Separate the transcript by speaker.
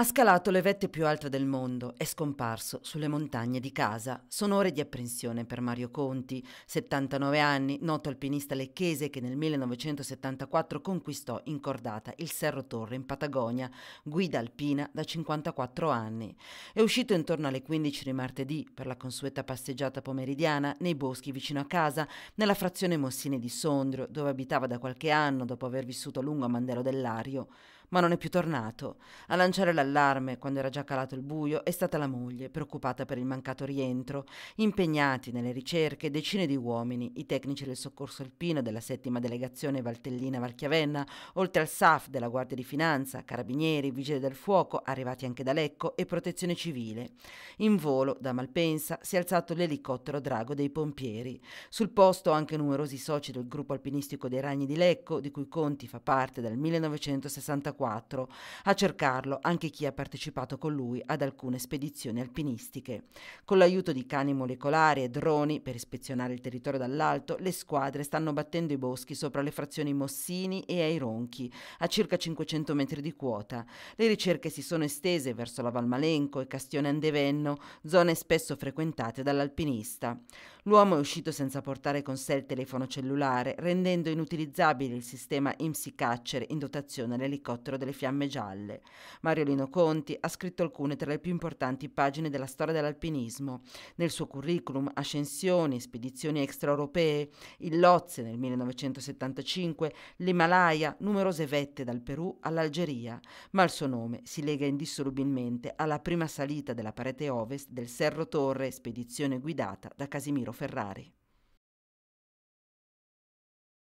Speaker 1: Ha scalato le vette più alte del mondo, è scomparso sulle montagne di casa. Sono ore di apprensione per Mario Conti, 79 anni, noto alpinista lecchese che nel 1974 conquistò in cordata il Serro Torre in Patagonia, guida alpina da 54 anni. È uscito intorno alle 15 di martedì per la consueta passeggiata pomeridiana nei boschi vicino a casa, nella frazione Mossini di Sondrio, dove abitava da qualche anno dopo aver vissuto a lungo a Mandelo dell'Ario ma non è più tornato. A lanciare l'allarme, quando era già calato il buio, è stata la moglie, preoccupata per il mancato rientro. Impegnati nelle ricerche decine di uomini, i tecnici del soccorso alpino della settima delegazione Valtellina-Valchiavenna, oltre al SAF della Guardia di Finanza, Carabinieri, Vigili del Fuoco, arrivati anche da Lecco, e Protezione Civile. In volo, da Malpensa, si è alzato l'elicottero Drago dei Pompieri. Sul posto anche numerosi soci del gruppo alpinistico dei Ragni di Lecco, di cui Conti fa parte dal 1964 1984. A cercarlo anche chi ha partecipato con lui ad alcune spedizioni alpinistiche. Con l'aiuto di cani molecolari e droni per ispezionare il territorio dall'alto, le squadre stanno battendo i boschi sopra le frazioni Mossini e Aironchi, a circa 500 metri di quota. Le ricerche si sono estese verso la Valmalenco e Castione Andevenno, zone spesso frequentate dall'alpinista. L'uomo è uscito senza portare con sé il telefono cellulare, rendendo inutilizzabile il sistema IMSI Catcher in dotazione all'elicottero elicottero delle fiamme gialle. Mariolino Conti ha scritto alcune tra le più importanti pagine della storia dell'alpinismo. Nel suo curriculum ascensioni, spedizioni extraeuropee, il Lozze nel 1975, l'Himalaya, numerose vette dal Perù all'Algeria, ma il suo nome si lega indissolubilmente alla prima salita della parete ovest del Serro Torre, spedizione guidata da Casimiro Ferrari.